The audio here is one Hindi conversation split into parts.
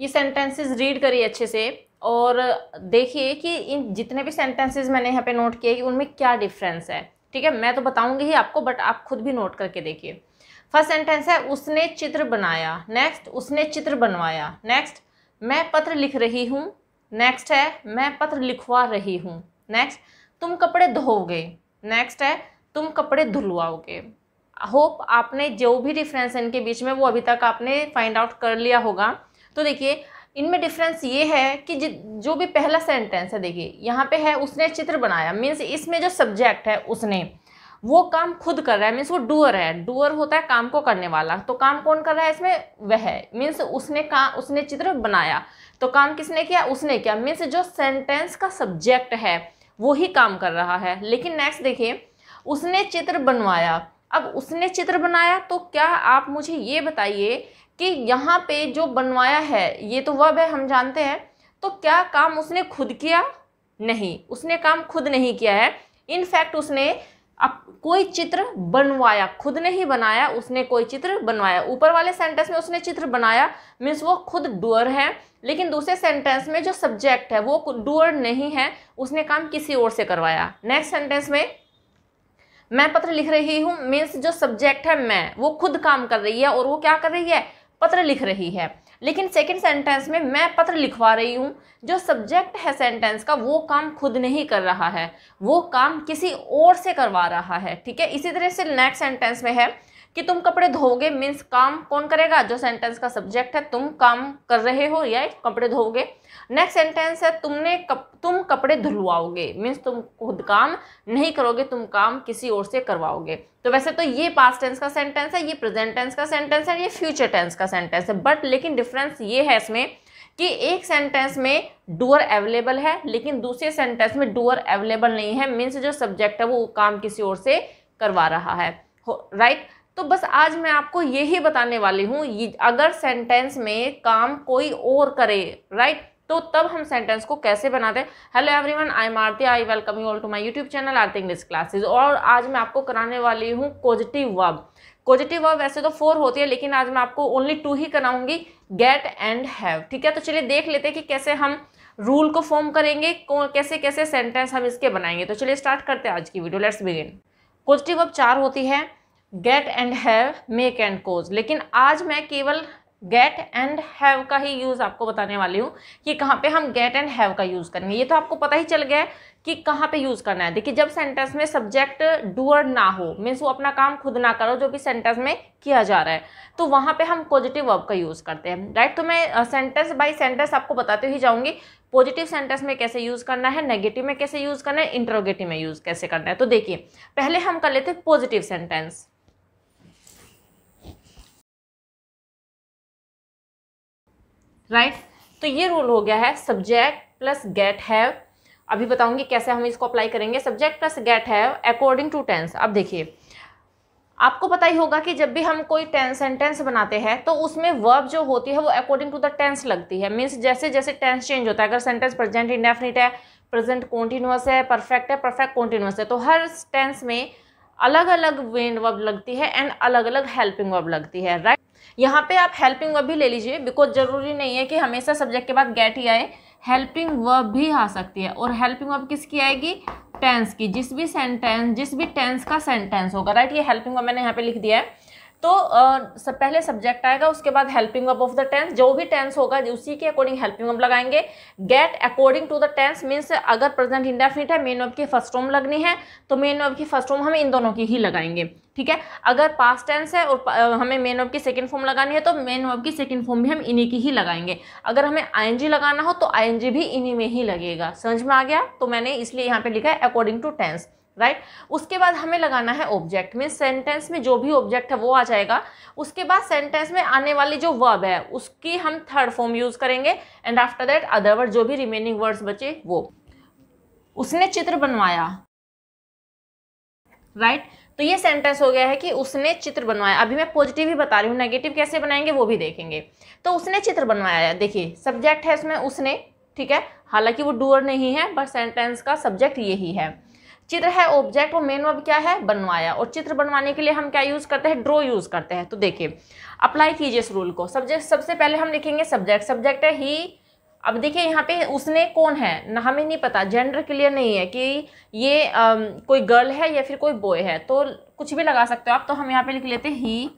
ये सेंटेंसेस रीड करिए अच्छे से और देखिए कि इन जितने भी सेंटेंसेस मैंने यहाँ पे नोट किए कि उनमें क्या डिफरेंस है ठीक है मैं तो बताऊंगी ही आपको बट आप खुद भी नोट करके देखिए फर्स्ट सेंटेंस है उसने चित्र बनाया नेक्स्ट उसने चित्र बनवाया नेक्स्ट मैं पत्र लिख रही हूँ नेक्स्ट है मैं पत्र लिखवा रही हूँ नेक्स्ट तुम कपड़े धोओगे नेक्स्ट है तुम कपड़े धुलवाओगे होप आपने जो भी डिफरेंस है इनके बीच में वो अभी तक आपने फाइंड आउट कर लिया होगा तो देखिए इनमें डिफरेंस ये है कि जो भी पहला सेंटेंस है देखिए यहाँ पे है उसने चित्र बनाया मीन्स इसमें जो सब्जेक्ट है उसने वो काम खुद कर रहा है मीन्स वो डूअर है डूअर होता है काम को करने वाला तो काम कौन कर रहा है इसमें वह है मीन्स उसने का उसने चित्र बनाया तो काम किसने किया उसने किया मीन्स जो सेंटेंस का सब्जेक्ट है वो ही काम कर रहा है लेकिन नेक्स्ट देखिए उसने चित्र बनवाया अब उसने चित्र बनाया तो क्या आप मुझे ये बताइए कि यहाँ पे जो बनवाया है ये तो वब है हम जानते हैं तो क्या काम उसने खुद किया नहीं उसने काम खुद नहीं किया है इनफैक्ट उसने अब कोई चित्र बनवाया खुद नहीं बनाया उसने कोई चित्र बनवाया ऊपर वाले सेंटेंस में उसने चित्र बनाया मीन्स वो खुद डुअर है लेकिन दूसरे सेंटेंस में जो सब्जेक्ट है वो डुअर नहीं है उसने काम किसी और से करवाया नेक्स्ट सेंटेंस में मैं पत्र लिख रही हूँ मीन्स जो सब्जेक्ट है मैं वो खुद काम कर रही है और वो क्या कर रही है पत्र लिख रही है लेकिन सेकंड सेंटेंस में मैं पत्र लिखवा रही हूँ जो सब्जेक्ट है सेंटेंस का वो काम खुद नहीं कर रहा है वो काम किसी और से करवा रहा है ठीक है इसी तरह से नेक्स्ट सेंटेंस में है कि तुम कपड़े धोगे मीन्स काम कौन करेगा जो सेंटेंस का सब्जेक्ट है तुम काम कर रहे हो या कपड़े धोगे नेक्स्ट सेंटेंस है तुमने कप, तुम कपड़े धुलवाओगे मीन्स तुम खुद काम नहीं करोगे तुम काम किसी और से करवाओगे तो वैसे तो ये पास्ट टेंस का सेंटेंस है ये प्रेजेंट टेंस का सेंटेंस है ये फ्यूचर टेंस का सेंटेंस है बट लेकिन डिफरेंस ये है इसमें कि एक सेंटेंस में डूअर अवेलेबल है लेकिन दूसरे सेंटेंस में डूअर अवेलेबल नहीं है मीन्स जो सब्जेक्ट है वो काम किसी और से करवा रहा है राइट right? तो बस आज मैं आपको ये ही बताने वाली हूँ अगर सेंटेंस में काम कोई और करे राइट तो तब हम सेंटेंस को कैसे बनाते हैं hello everyone I am Aarti I welcome you all to my YouTube channel Aarti English classes और आज मैं आपको कराने वाली हूँ पॉजिटिव वर्ब पॉजिटिव वर्ब वैसे तो फोर होती है लेकिन आज मैं आपको ओनली टू ही कराऊंगी गेट एंड हैव ठीक है तो चलिए देख लेते हैं कि कैसे हम रूल को फॉर्म करेंगे कैसे कैसे सेंटेंस हम इसके बनाएंगे तो चलिए स्टार्ट करते हैं आज की video let's begin positive verb चार होती है get and have make and cause लेकिन आज मैं केवल गेट एंड हैव का ही यूज़ आपको बताने वाली हूँ कि कहाँ पे हम गेट एंड हैव का यूज़ करेंगे ये तो आपको पता ही चल गया है कि कहाँ पे यूज़ करना है देखिए जब सेंटेंस में सब्जेक्ट डूअर ना हो मीन्स वो अपना काम खुद ना करो जो भी सेंटेंस में किया जा रहा है तो वहाँ पे हम पॉजिटिव वर्ब का यूज़ करते हैं राइट तो मैं सेंटेंस बाई सेंटेंस आपको बताते ही जाऊँगी पॉजिटिव सेंटेंस में कैसे यूज़ करना है नेगेटिव में कैसे यूज़ करना है इंटरोगेटिव में यूज़ कैसे करना है तो देखिए पहले हम कर लेते पॉजिटिव सेंटेंस राइट right? तो ये रूल हो गया है सब्जेक्ट प्लस गेट हैव अभी बताऊंगी कैसे हम इसको अप्लाई करेंगे subject plus get have according to tense अब देखिए आपको पता ही होगा कि जब भी हम कोई टेंस सेंटेंस बनाते हैं तो उसमें वर्ब जो होती है वो अकॉर्डिंग टू द टेंस लगती है मीन्स जैसे जैसे टेंस चेंज होता है अगर सेंटेंस प्रेजेंट इंडेफिनिट है प्रेजेंट कॉन्टिन्यूस है परफेक्ट है परफेक्ट कॉन्टिन्यूस है तो हर टेंस में अलग अलग वेन वर्ब लगती है एंड अलग अलग हेल्पिंग वर्ब लगती है राइट right? यहाँ पे आप हेल्पिंग वर्ब भी ले लीजिए बिकॉज ज़रूरी नहीं है कि हमेशा सब्जेक्ट के बाद गेट ही आए हेल्पिंग वर्ब भी आ सकती है और हेल्पिंग वर्ब किसकी आएगी टेंस की जिस भी सेंटेंस जिस भी टेंस का सेंटेंस होगा राइट ये हेल्पिंग वर्ब मैंने यहाँ पे लिख दिया है तो सब पहले सब्जेक्ट आएगा उसके बाद helping up of the tense जो भी टेंस होगा उसी के अकॉर्डिंग हेल्पिंग अप लगाएंगे get according to the tense means अगर प्रेजेंट इंडेफिनिट है मेन ऑफ की फर्स्ट फॉर्म लगनी है तो मेन ऑफ की फर्स्ट फॉर्म हम इन दोनों की ही लगाएंगे ठीक है अगर पास्ट टेंस है और हमें मेन ऑफ की सेकेंड फॉर्म लगानी है तो मेन ऑफ की सेकेंड फॉर्म भी हम इन्हीं की ही लगाएंगे अगर हमें जी लगाना हो तो जी भी इन्हीं में ही लगेगा समझ में आ गया तो मैंने इसलिए यहाँ पर लिखा है according to tense right right? उसके बाद हमें लगाना है ऑब्जेक्ट मीन सेंटेंस में जो भी ऑब्जेक्ट है वो आ जाएगा उसके बाद सेंटेंस में आने वाली जो वर्ब है उसकी हम थर्ड फॉर्म यूज करेंगे and after that other word जो भी रिमेनिंग वर्ड्स बचे वो उसने चित्र बनवाया राइट right? तो ये सेंटेंस हो गया है कि उसने चित्र बनवाया अभी मैं पॉजिटिव ही बता रही हूँ नेगेटिव कैसे बनाएंगे वो भी देखेंगे तो उसने चित्र बनवाया देखिए सब्जेक्ट है उसमें उसने ठीक है हालांकि वो डूअर नहीं है बट सेंटेंस का सब्जेक्ट यही है चित्र है ऑब्जेक्ट और मेन वर्ब क्या है बनवाया और चित्र बनवाने के लिए हम क्या यूज़ करते हैं ड्रॉ यूज़ करते हैं तो देखिए अप्लाई कीजिए इस रूल को सब्जेक्ट सबसे पहले हम लिखेंगे सब्जेक्ट सब्जेक्ट है ही अब देखिए यहाँ पे उसने कौन है ना हमें नहीं पता जेंडर क्लियर नहीं है कि ये आ, कोई गर्ल है या फिर कोई बॉय है तो कुछ भी लगा सकते हो आप तो हम यहाँ पे लिख लेते ही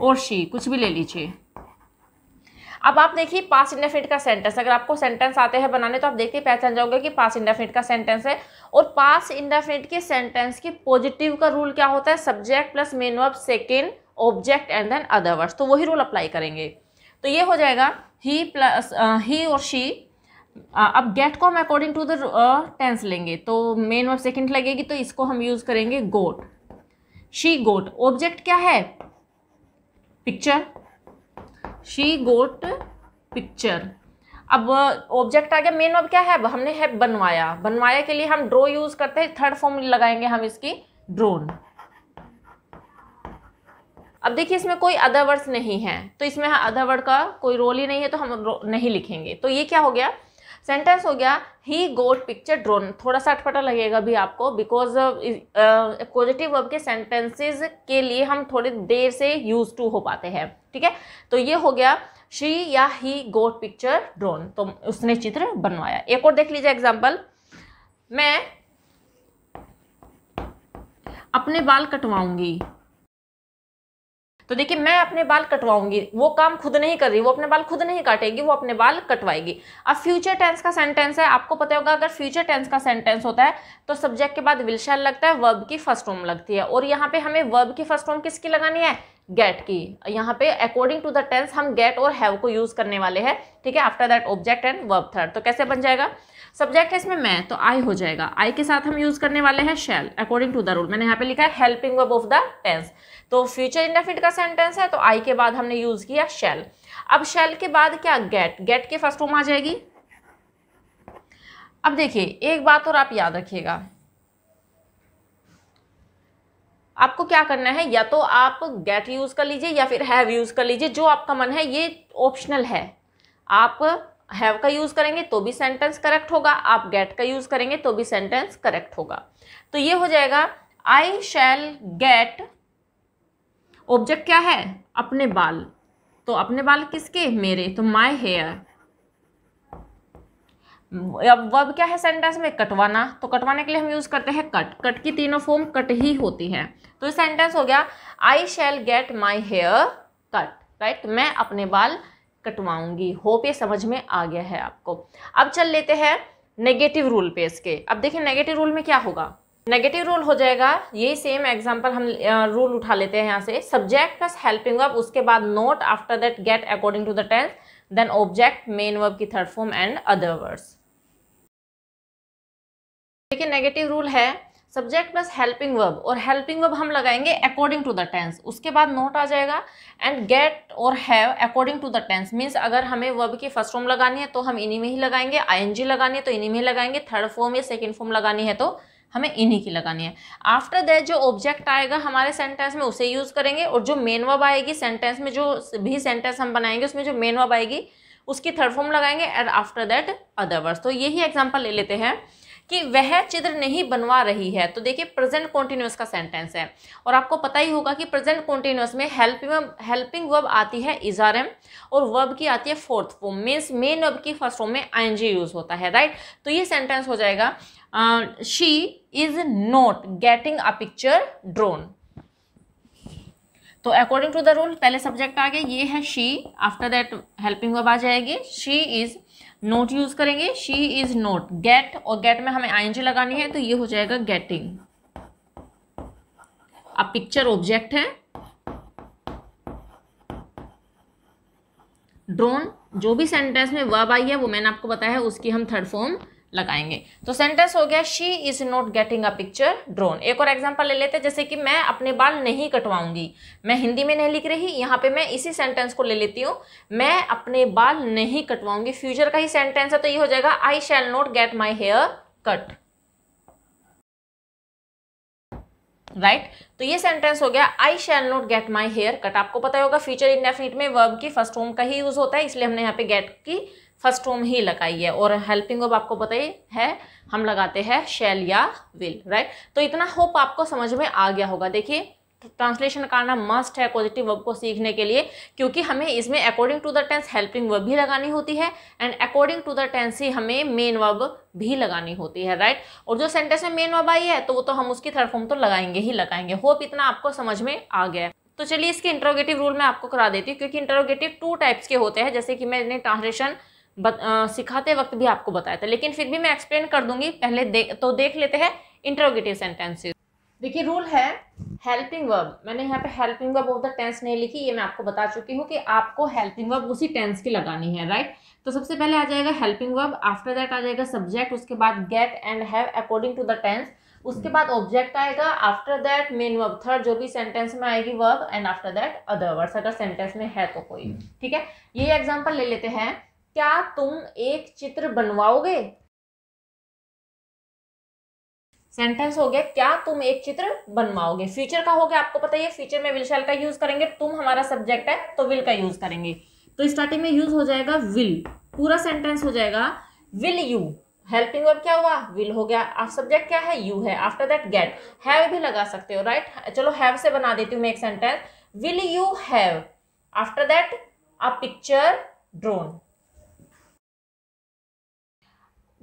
और शी कुछ भी ले लीजिए अब आप देखिए पास इंडेफिनिट का सेंटेंस अगर आपको सेंटेंस आते हैं बनाने तो आप देखते पहचान जाओगे कि पास इंडेफिनिट का सेंटेंस है और पास इंडेफिनिट के सेंटेंस की पॉजिटिव का रूल क्या होता है subject plus main verb second object and then other words तो वही रूल अप्लाई करेंगे तो ये हो जाएगा ही प्लस ही और शी अब गेट को हम अकॉर्डिंग टू द टेंस लेंगे तो मेन वर्ब सेकंड लगेगी तो इसको हम यूज़ करेंगे गोट शी गोट ऑब्जेक्ट क्या है पिक्चर शी गोट पिक्चर अब ऑब्जेक्ट uh, आ गया मेन अब क्या है हमने है बनवाया बनवाया के लिए हम ड्रो यूज करते हैं थर्ड फॉर्म लगाएंगे हम इसकी ड्रोन अब देखिए इसमें कोई अदर वर्ड्स नहीं है तो इसमें अदर वर्ड का कोई रोल ही नहीं है तो हम नहीं लिखेंगे तो ये क्या हो गया सेंटेंस हो गया ही गोट पिक्चर ड्रोन थोड़ा सा अटपटा लगेगा भी आपको बिकॉज पॉजिटिव वर्ब के सेंटेंसेस के लिए हम थोड़ी देर से यूज टू हो पाते हैं ठीक है तो ये हो गया शी या ही गोट पिक्चर ड्रोन तो उसने चित्र बनवाया एक और देख लीजिए एग्जाम्पल मैं अपने बाल कटवाऊंगी तो देखिए मैं अपने बाल कटवाऊंगी वो काम खुद नहीं कर रही वो अपने बाल खुद नहीं काटेगी वो अपने बाल कटवाएगी अब फ्यूचर टेंस का सेंटेंस है आपको पता होगा अगर फ्यूचर टेंस का सेंटेंस होता है तो सब्जेक्ट के बाद विलशैल लगता है वर्ब की फर्स्ट फॉर्म लगती है और यहाँ पे हमें वर्ब की फर्स्ट फॉर्म किसकी लगानी है गेट की यहाँ पे अकॉर्डिंग टू द टेंस हम गेट और हैव को यूज करने वाले हैं ठीक है after that object and verb third तो कैसे बन जाएगा सब्जेक्ट है इसमें मैं तो आई हो जाएगा आई के साथ हम यूज करने वाले हैं shall according to the rule मैंने यहाँ पे लिखा है helping verb of the tense तो फ्यूचर इंडेफिट का सेंटेंस है तो आई के बाद हमने यूज किया शेल अब शेल के बाद क्या गेट गेट के फर्स्ट फॉर्म आ जाएगी अब देखिए एक बात और आप याद रखिएगा आपको क्या करना है या तो आप गेट यूज़ कर लीजिए या फिर हैव यूज़ कर लीजिए जो आपका मन है ये ऑप्शनल है आप हैव का यूज़ करेंगे तो भी सेंटेंस करेक्ट होगा आप गेट का यूज़ करेंगे तो भी सेंटेंस करेक्ट होगा तो ये हो जाएगा आई शैल गेट ऑब्जेक्ट क्या है अपने बाल तो अपने बाल किसके मेरे तो माई हेयर अब वर्ब क्या है सेंटेंस में कटवाना तो कटवाने के लिए हम यूज़ करते हैं कट कट की तीनों फॉर्म कट ही होती हैं तो सेंटेंस हो गया I shall get my hair cut right मैं अपने बाल कटवाऊंगी होप ये समझ में आ गया है आपको अब चल लेते हैं नेगेटिव रूल पे इसके अब देखिए नेगेटिव रूल में क्या होगा नेगेटिव रूल हो जाएगा यही सेम एग्जांपल हम रूल उठा लेते हैं यहाँ से सब्जेक्ट प्लस हेल्पिंग वर्ब उसके बाद not after that get according to the tense then object main verb की third form and other words देखिए नेगेटिव रूल है सब्जेक्ट प्लस हेल्पिंग वर्ब और हेल्पिंग वर्ब हम लगाएंगे अकॉर्डिंग टू द टेंस उसके बाद नोट आ जाएगा एंड गेट और have according to the tense means अगर हमें वर्ब की फर्स्ट फॉर्म लगानी है तो हम इन्हीं में ही लगाएंगे आईएनजी लगानी है तो इन्हीं में ही लगाएंगे थर्ड फॉर्म या सेकेंड फॉर्म लगानी है तो हमें इन्हीं की लगानी है आफ्टर दैट जो ऑब्जेक्ट आएगा हमारे सेंटेंस में उसे यूज़ करेंगे और जो मेन वर्ब आएगी सेंटेंस में जो भी सेंटेंस हम बनाएंगे उसमें जो मेन वर्ब आएगी उसकी थर्ड फॉर्म लगाएंगे and after that other words तो यही एग्जाम्पल ले लेते हैं कि वह चित्र नहीं बनवा रही है तो देखिए प्रेजेंट कॉन्टिन्यूस का सेंटेंस है और आपको पता ही होगा कि प्रेजेंट कॉन्टिन्यूस में हेल्पिंग हेल्पिंग वर्ब आती है इजारम और वर्ब की आती है fourth form means main verb की फर्स्ट फॉर्म में आई यूज होता है राइट तो ये सेंटेंस हो जाएगा she is not getting a picture drawn तो अकॉर्डिंग टू द रूल पहले सब्जेक्ट आ गया ये है she after that helping verb आ जाएगी शी इज नोट यूज करेंगे शी इज नोट गेट और गेट में हमें आई लगानी है तो ये हो जाएगा गेटिंग अब पिक्चर ऑब्जेक्ट है ड्रोन जो भी सेंटेंस में वर्ब आई है वो मैंने आपको बताया है उसकी हम थर्ड फॉर्म लगाएंगे तो सेंटेंस हो गया she is not getting a picture drawn एक और एग्जाम्पल ले लेते हैं जैसे कि मैं अपने बाल नहीं कटवाऊंगी मैं हिंदी में नहीं लिख रही यहाँ पे मैं इसी सेंटेंस को ले लेती हूँ मैं अपने बाल नहीं कटवाऊंगी फ्यूचर का ही सेंटेंस है तो ये हो जाएगा I shall not get my hair cut right right? तो ये सेंटेंस हो गया I shall not get my hair cut आपको पता होगा फ्यूचर इंडेफिनिट में वर्ब की फर्स्ट होम का ही यूज होता है इसलिए हमने यहाँ पे गेट की फर्स्ट फॉर्म ही लगाई है और हेल्पिंग वर्ब आपको पता ही है हम लगाते हैं शेल या विल राइट तो इतना होप आपको समझ में आ गया होगा देखिए ट्रांसलेशन करना मस्ट है पॉजिटिव वर्ब को सीखने के लिए क्योंकि हमें इसमें according to the tense helping verb भी लगानी होती है and according to the tense ही हमें मेन वर्ब भी लगानी होती है राइट और जो सेंटेंस में मेन वर्ब आई है तो वो तो हम उसकी थर्ड फॉर्म तो लगाएंगे ही लगाएंगे होप इतना आपको समझ में आ गया है तो चलिए इसके इंटरोगेटिव रूल मैं आपको करा देती हूँ क्योंकि इंटरोगेटिव टू टाइप्स के होते हैं जैसे कि मैंने ट्रांसलेशन बत, आ, सिखाते वक्त भी आपको बताया था लेकिन फिर भी मैं एक्सप्लेन कर दूंगी पहले दे, तो देख लेते हैं इंटरोगेटिव सेंटेंसेज देखिए रूल है हेल्पिंग वर्ब मैंने यहाँ पे helping verb of the tense नहीं लिखी ये मैं आपको बता चुकी हूँ कि आपको हेल्पिंग वर्ब उसी टेंस की लगानी है राइट तो सबसे पहले आ जाएगा हेल्पिंग वर्ब आफ्टर दैट आ जाएगा सब्जेक्ट उसके बाद get and have according to the tense उसके बाद ऑब्जेक्ट आएगा after that main verb third जो भी सेंटेंस में आएगी verb and after that other words अगर सेंटेंस में है तो कोई ठीक है ये एग्जाम्पल ले लेते हैं क्या तुम एक चित्र बनवाओगे सेंटेंस हो गया क्या तुम एक चित्र बनवाओगे फ्यूचर का हो गया आपको पता ही है फ्यूचर में विल शैल का यूज करेंगे तुम हमारा सब्जेक्ट है तो विल का यूज करेंगे तो स्टार्टिंग में यूज हो जाएगा विल पूरा सेंटेंस हो जाएगा विल यू हेल्पिंग वर्ब क्या हुआ विल हो गया आप सब्जेक्ट क्या है यू है आफ्टर दैट गेट हैव भी लगा सकते हो राइट right? चलो हैव से बना देती हूँ मैं एक sentence will you have after that a picture drawn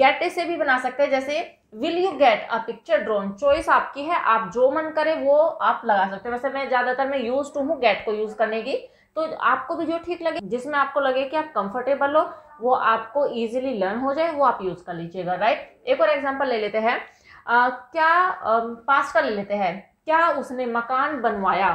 get से भी बना सकते हैं जैसे will you get a picture drawn choice आपकी है आप जो मन करे वो आप लगा सकते हैं वैसे मैं ज़्यादातर मैं यूज टू हूँ गेट को यूज़ करने की तो आपको भी जो ठीक लगे जिसमें आपको लगे कि आप कंफर्टेबल हो वो आपको ईजिली लर्न हो जाए वो आप यूज़ कर लीजिएगा राइट एक और एग्जाम्पल ले लेते हैं क्या पास्ट का ले लेते हैं क्या उसने मकान बनवाया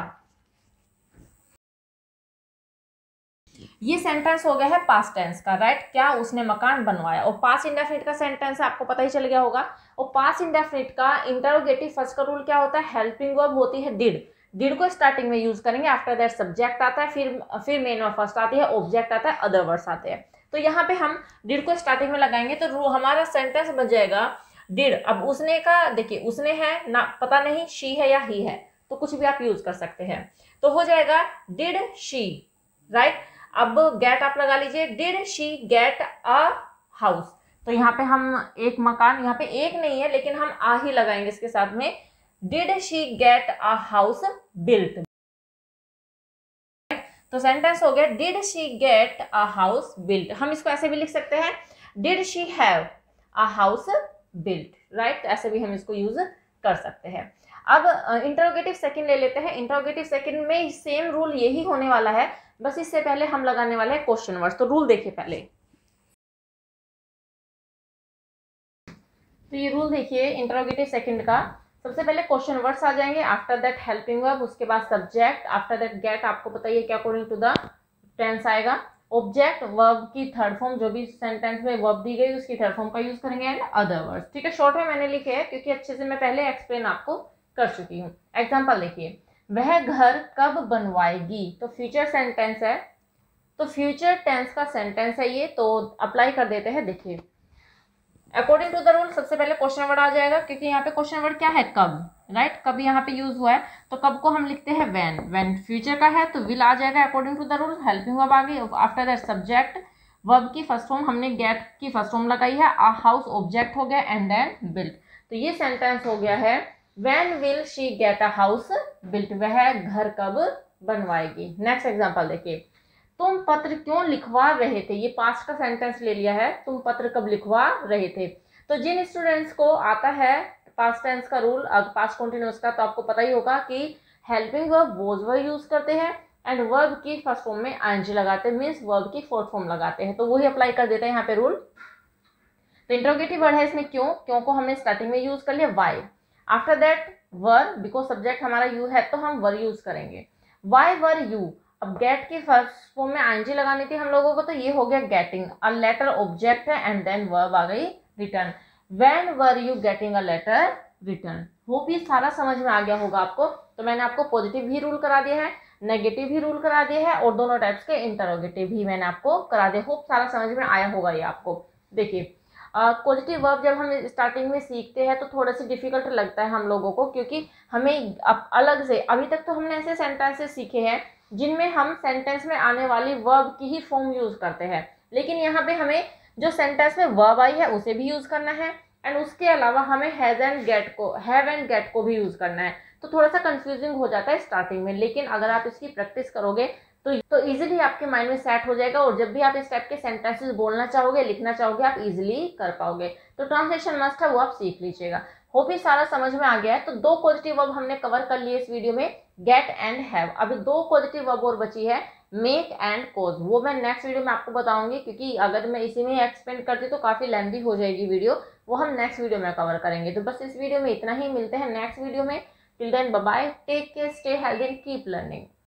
ये सेंटेंस हो गया है पास्ट टेंस का राइट right? क्या उसने मकान बनवाया और पास इंडेफिनिट का सेंटेंस आपको पता ही चल गया होगा और पास इंडेफिनिट का इंटरोगेटिव फर्स्ट का रूल क्या होता है हेल्पिंग वर्ब होती है डिड डिड को स्टार्टिंग में यूज करेंगे आफ्टर दैट सब्जेक्ट आता है फिर फिर मेन वर्ब फर्स्ट आती है ऑब्जेक्ट आता है अदर वर्ड्स आते हैं तो यहाँ पे हम डिड को स्टार्टिंग में लगाएंगे तो हमारा सेंटेंस बन जाएगा डिड अब उसने का देखिए उसने है ना पता नहीं शी है या ही है तो कुछ भी आप यूज कर सकते हैं तो हो जाएगा डिड शी राइट right? अब गेट आप लगा लीजिए did she get a house तो यहाँ पे हम एक मकान यहाँ पे एक नहीं है लेकिन हम आ ही लगाएंगे इसके साथ में did she get a house built तो सेंटेंस हो गया did she get a house built हम इसको ऐसे भी लिख सकते हैं did she have a house built right ऐसे भी हम इसको यूज कर सकते हैं अब इंटरोगेटिव सेकंड ले लेते हैं इंटरोगेटिव सेकंड में सेम रूल यही होने वाला है बस इससे पहले हम लगाने वाले हैं क्वेश्चन वर्ड्स तो रूल देखिए पहले तो ये रूल देखिए इंटरोगेटिव सेकंड का सबसे पहले क्वेश्चन वर्ड्स आ जाएंगे आफ्टर दैट हेल्पिंग वर्ब उसके बाद सब्जेक्ट आफ्टर दैट गेट आपको बताइए क्या अकॉर्डिंग टू द टेंस आएगा ऑब्जेक्ट वर्ब की थर्ड फॉर्म जो भी सेंटेंस में वर्ब दी गई उसकी थर्ड फॉर्म का यूज करेंगे एंड अदर वर्ड ठीक है शॉर्ट में मैंने लिखे है क्योंकि अच्छे से मैं पहले एक्सप्लेन आपको कर चुकी हूँ एग्जाम्पल देखिए वह घर कब बनवाएगी तो फ्यूचर सेंटेंस है तो फ्यूचर टेंस का सेंटेंस है ये तो अप्लाई कर देते हैं देखिए अकॉर्डिंग टू द रूल सबसे पहले क्वेश्चन वर्ड आ जाएगा क्योंकि यहाँ पे क्वेश्चन वर्ड क्या है कब राइट right? कब यहाँ पे यूज हुआ है तो कब को हम लिखते हैं वैन वैन फ्यूचर का है तो विल आ जाएगा according to the rule helping verb आ गई आफ्टर दैट सब्जेक्ट वर्ब की फर्स्ट फॉर्म हमने गेट की फर्स्ट फॉर्म लगाई है हाउस ऑब्जेक्ट हो गया एंड देन बिल्ट तो ये सेंटेंस हो गया है when will she get a house built वह घर कब बनवाएगी नेक्स्ट एग्जाम्पल देखिए तुम पत्र क्यों लिखवा रहे थे ये पास्ट का सेंटेंस ले लिया है तुम पत्र कब लिखवा रहे थे तो जिन स्टूडेंट्स को आता है पास्ट टेंस का रूल अब पास्ट कॉन्टिन्यूस का तो आपको पता ही होगा कि helping verb was verb use करते हैं एंड वर्ब की फर्स्ट फॉर्म में आंजी लगाते हैं मीन्स वर्ब की फोर्थ फॉर्म लगाते हैं तो वही अप्लाई कर देते हैं यहाँ पे रूल तो इंट्रोगेटिव वर्ड है इसमें क्यों क्यों को हमने स्टार्टिंग में यूज कर लिया why after that were because subject हमारा यू है तो हम वर यूज करेंगे वाई वर यू अब गेट के फर्स्ट फॉर्म में आई लगानी थी हम लोगों को तो ये हो गया गेटिंग अ लेटर ऑब्जेक्ट है एंड देन वर्ब आ गई return when were you getting a letter return hope ये सारा समझ में आ गया होगा आपको तो मैंने आपको पॉजिटिव भी रूल करा दिया है नेगेटिव भी रूल करा दिया है और दोनों टाइप्स के इंटरोगेटिव भी मैंने आपको करा दिया होप सारा समझ में आया होगा ये आपको देखिए पॉजिटिव वर्ब जब हम स्टार्टिंग में सीखते हैं तो थोड़ा सी डिफ़िकल्ट लगता है हम लोगों को क्योंकि हमें अब अलग से अभी तक तो हमने ऐसे सेंटेंसेस सीखे हैं जिनमें हम सेंटेंस में आने वाली वर्ब की ही फॉर्म यूज़ करते हैं लेकिन यहाँ पे हमें जो सेंटेंस में वर्ब आई है उसे भी यूज़ करना है एंड उसके अलावा हमें हैज़ एंड गेट को हैव एंड गेट को भी यूज़ करना है तो थोड़ा सा कंफ्यूजिंग हो जाता है स्टार्टिंग में लेकिन अगर आप इसकी प्रैक्टिस करोगे तो तो इजीली आपके माइंड में सेट हो जाएगा और जब भी आप इस टाइप के सेंटेंसेस बोलना चाहोगे लिखना चाहोगे आप इजीली कर पाओगे तो ट्रांसलेशन मस्ट है वो आप सीख लीजिएगा होप ये सारा समझ में आ गया है तो दो पॉजिटिव वर्ब हमने कवर कर लिए इस वीडियो में गेट एंड हैव अभी दो पॉजिटिव वर्ब और बची है मेक एंड कोज वो मैं नेक्स्ट वीडियो में आपको बताऊंगी क्योंकि अगर मैं इसी में एक्सपेंड करती तो काफ़ी लेंदी हो जाएगी वीडियो वो हम नेक्स्ट वीडियो में कवर करेंगे तो बस इस वीडियो में इतना ही मिलते हैं नेक्स्ट वीडियो में till then bye take care stay healthy and keep learning